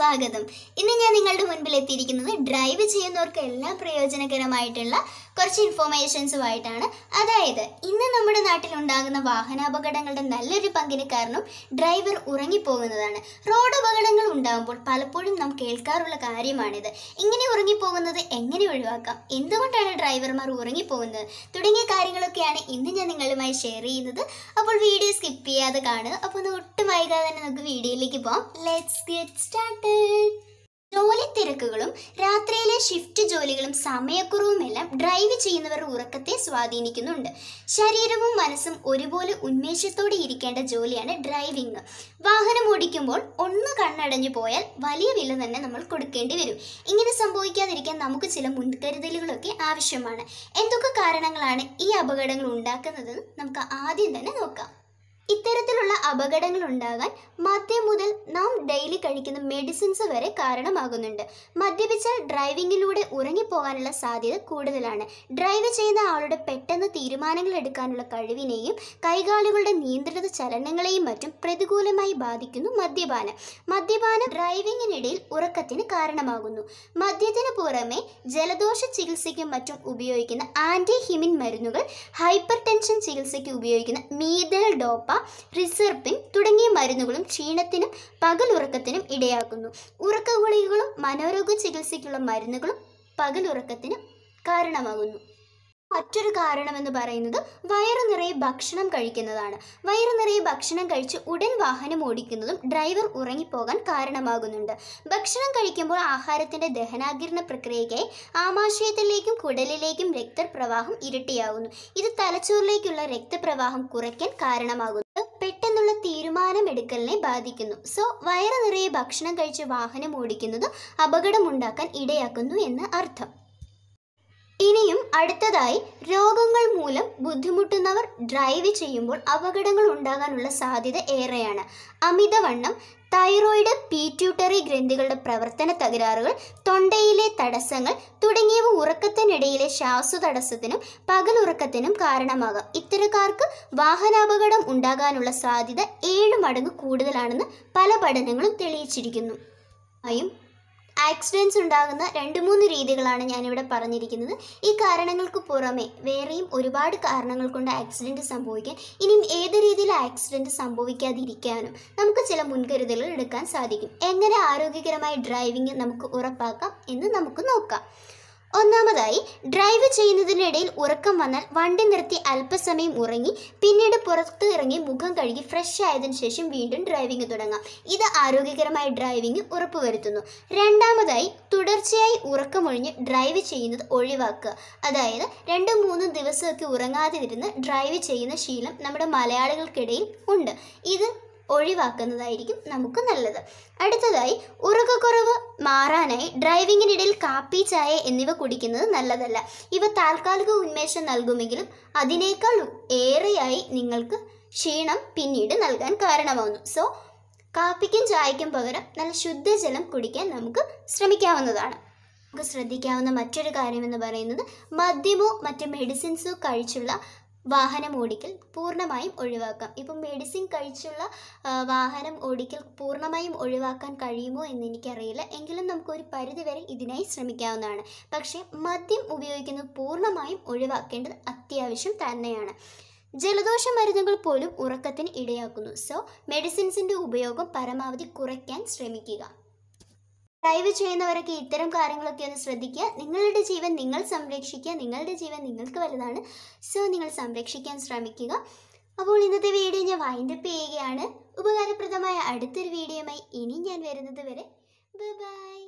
സ്വാഗതം ഇന്ന് ഞാൻ നിങ്ങളുടെ മുൻപിൽ എത്തിയിരിക്കുന്നത് ഡ്രൈവ് ചെയ്യുന്നവർക്ക് എല്ലാം പ്രയോജനകരമായിട്ടുള്ള കുറച്ച് ഇൻഫോർമേഷൻസുമായിട്ടാണ് അതായത് ഇന്ന് നമ്മുടെ നാട്ടിലുണ്ടാകുന്ന വാഹനാപകടങ്ങളുടെ നല്ലൊരു പങ്കിന് കാരണം ഡ്രൈവർ ഉറങ്ങിപ്പോകുന്നതാണ് റോഡ് അപകടങ്ങൾ ഉണ്ടാകുമ്പോൾ പലപ്പോഴും നാം കേൾക്കാറുള്ള കാര്യമാണിത് ഇങ്ങനെ ഉറങ്ങിപ്പോകുന്നത് എങ്ങനെ ഒഴിവാക്കാം എന്തുകൊണ്ടാണ് ഡ്രൈവർമാർ ഉറങ്ങിപ്പോകുന്നത് തുടങ്ങിയ കാര്യങ്ങളൊക്കെയാണ് ഇന്ന് ഞാൻ നിങ്ങളുമായി ഷെയർ ചെയ്യുന്നത് അപ്പോൾ വീഡിയോ സ്കിപ്പ് ചെയ്യാതെ കാണുക അപ്പോൾ ഒന്ന് ഒട്ടും വൈകാതെ തന്നെ നമുക്ക് വീഡിയോയിലേക്ക് പോകാം ലെറ്റ്സ് ഗെറ്റ് സ്റ്റാർട്ടഡ് ജോലി തിരക്കുകളും രാത്രിയിലെ ഷിഫ്റ്റ് ജോലികളും സമയക്കുറവും എല്ലാം ഡ്രൈവ് ചെയ്യുന്നവരുടെ ഉറക്കത്തെ സ്വാധീനിക്കുന്നുണ്ട് ശരീരവും മനസ്സും ഒരുപോലെ ഉന്മേഷത്തോടെ ഇരിക്കേണ്ട ജോലിയാണ് ഡ്രൈവിംഗ് വാഹനം ഓടിക്കുമ്പോൾ ഒന്ന് കണ്ണടഞ്ഞു പോയാൽ വലിയ വില തന്നെ നമ്മൾ കൊടുക്കേണ്ടി വരും ഇങ്ങനെ സംഭവിക്കാതിരിക്കാൻ നമുക്ക് ചില മുൻകരുതലുകളൊക്കെ ആവശ്യമാണ് എന്തൊക്കെ കാരണങ്ങളാണ് ഈ അപകടങ്ങൾ ഉണ്ടാക്കുന്നതെന്ന് നമുക്ക് ആദ്യം തന്നെ നോക്കാം ഇത്തരത്തിലുള്ള അപകടങ്ങൾ ഉണ്ടാകാൻ മദ്യം മുതൽ നാം ഡെയിലി കഴിക്കുന്ന മെഡിസിൻസ് വരെ കാരണമാകുന്നുണ്ട് മദ്യപിച്ചാൽ ഡ്രൈവിങ്ങിലൂടെ ഉറങ്ങിപ്പോകാനുള്ള സാധ്യത കൂടുതലാണ് ഡ്രൈവ് ചെയ്യുന്ന ആളുടെ പെട്ടെന്ന് തീരുമാനങ്ങൾ എടുക്കാനുള്ള കഴിവിനെയും കൈകാലുകളുടെ നിയന്ത്രിത ചലനങ്ങളെയും മറ്റും പ്രതികൂലമായി ബാധിക്കുന്നു മദ്യപാനം മദ്യപാനം ഡ്രൈവിങ്ങിനിടയിൽ ഉറക്കത്തിന് കാരണമാകുന്നു മദ്യത്തിന് പുറമെ ജലദോഷ ചികിത്സയ്ക്കും മറ്റും ഉപയോഗിക്കുന്ന ആൻറ്റി ഹിമിൻ മരുന്നുകൾ ഹൈപ്പർ ടെൻഷൻ ചികിത്സയ്ക്ക് ഉപയോഗിക്കുന്ന മീതൽ ഡോപ്പ റിസർപ്പിൻ തുടങ്ങിയ മരുന്നുകളും ക്ഷീണത്തിനും പകൽ പകലുറക്കത്തിനും ഇടയാക്കുന്നു ഉറക്ക ഗുളികകളും മനോരോഗ ചികിത്സയ്ക്കുള്ള മരുന്നുകളും പകലുറക്കത്തിന് കാരണമാകുന്നു മറ്റൊരു കാരണമെന്ന് പറയുന്നത് വയറു നിറയെ ഭക്ഷണം കഴിക്കുന്നതാണ് വയറു നിറയെ ഭക്ഷണം കഴിച്ച് ഉടൻ വാഹനം ഓടിക്കുന്നതും ഡ്രൈവർ ഉറങ്ങിപ്പോകാൻ കാരണമാകുന്നുണ്ട് ഭക്ഷണം കഴിക്കുമ്പോൾ ആഹാരത്തിൻ്റെ ദഹനാകിരണ പ്രക്രിയയ്ക്കായി ആമാശയത്തിലേക്കും കുടലിലേക്കും രക്തപ്രവാഹം ഇരട്ടിയാകുന്നു ഇത് തലച്ചോറിലേക്കുള്ള രക്തപ്രവാഹം കുറയ്ക്കാൻ കാരണമാകുന്നു തീരുമാനം എടുക്കലിനെ ബാധിക്കുന്നു സോ വയറ് നിറയെ ഭക്ഷണം കഴിച്ച് വാഹനം ഓടിക്കുന്നത് അപകടമുണ്ടാക്കാൻ ഇടയാക്കുന്നു എന്ന് അർത്ഥം അടുത്തതായി രോഗങ്ങൾ മൂലം ബുദ്ധിമുട്ടുന്നവർ ഡ്രൈവ് ചെയ്യുമ്പോൾ അപകടങ്ങൾ ഉണ്ടാകാനുള്ള സാധ്യത ഏറെയാണ് അമിതവണ്ണം തൈറോയിഡ് പീറ്റ്യൂട്ടറി ഗ്രന്ഥികളുടെ പ്രവർത്തന തകരാറുകൾ തൊണ്ടയിലെ തടസ്സങ്ങൾ തുടങ്ങിയവ ഉറക്കത്തിനിടയിലെ തടസ്സത്തിനും പകലുറക്കത്തിനും കാരണമാകാം ഇത്തരക്കാർക്ക് വാഹനാപകടം ഉണ്ടാകാനുള്ള സാധ്യത ഏഴ് മടങ്ങ് കൂടുതലാണെന്ന് പല പഠനങ്ങളും തെളിയിച്ചിരിക്കുന്നു ആയും ആക്സിഡൻസ് ഉണ്ടാകുന്ന രണ്ട് മൂന്ന് രീതികളാണ് ഞാനിവിടെ പറഞ്ഞിരിക്കുന്നത് ഈ കാരണങ്ങൾക്ക് പുറമെ വേറെയും ഒരുപാട് കാരണങ്ങൾ കൊണ്ട് ആക്സിഡൻറ്റ് സംഭവിക്കാൻ ഇനിയും ഏത് രീതിയിൽ ആക്സിഡൻറ്റ് സംഭവിക്കാതിരിക്കാനും നമുക്ക് ചില മുൻകരുതലുകൾ എടുക്കാൻ സാധിക്കും എങ്ങനെ ആരോഗ്യകരമായ ഡ്രൈവിംഗ് നമുക്ക് ഉറപ്പാക്കാം എന്ന് നമുക്ക് നോക്കാം ഒന്നാമതായി ഡ്രൈവ് ചെയ്യുന്നതിനിടയിൽ ഉറക്കം വന്നാൽ വണ്ടി നിർത്തി അല്പസമയം ഉറങ്ങി പിന്നീട് പുറത്ത് ഇറങ്ങി മുഖം കഴുകി ഫ്രഷ് ആയതിനു ശേഷം വീണ്ടും ഡ്രൈവിംഗ് തുടങ്ങാം ഇത് ആരോഗ്യകരമായ ഡ്രൈവിംഗ് ഉറപ്പുവരുത്തുന്നു രണ്ടാമതായി തുടർച്ചയായി ഉറക്കമൊഴിഞ്ഞ് ഡ്രൈവ് ചെയ്യുന്നത് ഒഴിവാക്കുക അതായത് രണ്ടും മൂന്നും ദിവസമൊക്കെ ഉറങ്ങാതിരുന്ന് ഡ്രൈവ് ചെയ്യുന്ന ശീലം നമ്മുടെ മലയാളികൾക്കിടയിൽ ഉണ്ട് ഇത് ഒഴിവാക്കുന്നതായിരിക്കും നമുക്ക് നല്ലത് അടുത്തതായി ഉറക്കക്കുറവ് മാറാനായി ഡ്രൈവിങ്ങിനിടയിൽ കാപ്പി ചായ എന്നിവ കുടിക്കുന്നത് നല്ലതല്ല ഇവ താൽക്കാലിക ഉന്മേഷം നൽകുമെങ്കിലും അതിനേക്കാൾ ഏറെയായി നിങ്ങൾക്ക് ക്ഷീണം പിന്നീട് നൽകാൻ കാരണമാകുന്നു സോ കാപ്പിക്കും ചായക്കും പകരം നല്ല ശുദ്ധജലം കുടിക്കാൻ നമുക്ക് ശ്രമിക്കാവുന്നതാണ് നമുക്ക് ശ്രദ്ധിക്കാവുന്ന മറ്റൊരു കാര്യമെന്ന് പറയുന്നത് മദ്യമോ മറ്റ് മെഡിസിൻസോ കഴിച്ചുള്ള വാഹനം ഓടിക്കൽ പൂർണ്ണമായും ഒഴിവാക്കാം ഇപ്പം മെഡിസിൻ കഴിച്ചുള്ള വാഹനം ഓടിക്കൽ പൂർണ്ണമായും ഒഴിവാക്കാൻ കഴിയുമോ എന്ന് എനിക്കറിയില്ല എങ്കിലും നമുക്കൊരു പരിധിവരെ ഇതിനായി ശ്രമിക്കാവുന്നതാണ് പക്ഷേ മദ്യം ഉപയോഗിക്കുന്നത് പൂർണ്ണമായും ഒഴിവാക്കേണ്ടത് അത്യാവശ്യം തന്നെയാണ് ജലദോഷ മരുന്നുകൾ പോലും ഉറക്കത്തിന് ഇടയാക്കുന്നു സോ മെഡിസിൻസിൻ്റെ ഉപയോഗം പരമാവധി കുറയ്ക്കാൻ ശ്രമിക്കുക ഡ്രൈവ് ചെയ്യുന്നവരൊക്കെ ഇത്തരം കാര്യങ്ങളൊക്കെ ഒന്ന് ശ്രദ്ധിക്കുക നിങ്ങളുടെ ജീവൻ നിങ്ങൾ സംരക്ഷിക്കുക നിങ്ങളുടെ ജീവൻ നിങ്ങൾക്ക് വലുതാണ് സോ നിങ്ങൾ സംരക്ഷിക്കാൻ ശ്രമിക്കുക അപ്പോൾ ഇന്നത്തെ വീഡിയോ ഞാൻ വൈൻഡപ്പ് ചെയ്യുകയാണ് ഉപകാരപ്രദമായ അടുത്തൊരു വീഡിയോയുമായി ഇനി ഞാൻ വരുന്നത് വരെ ബൈ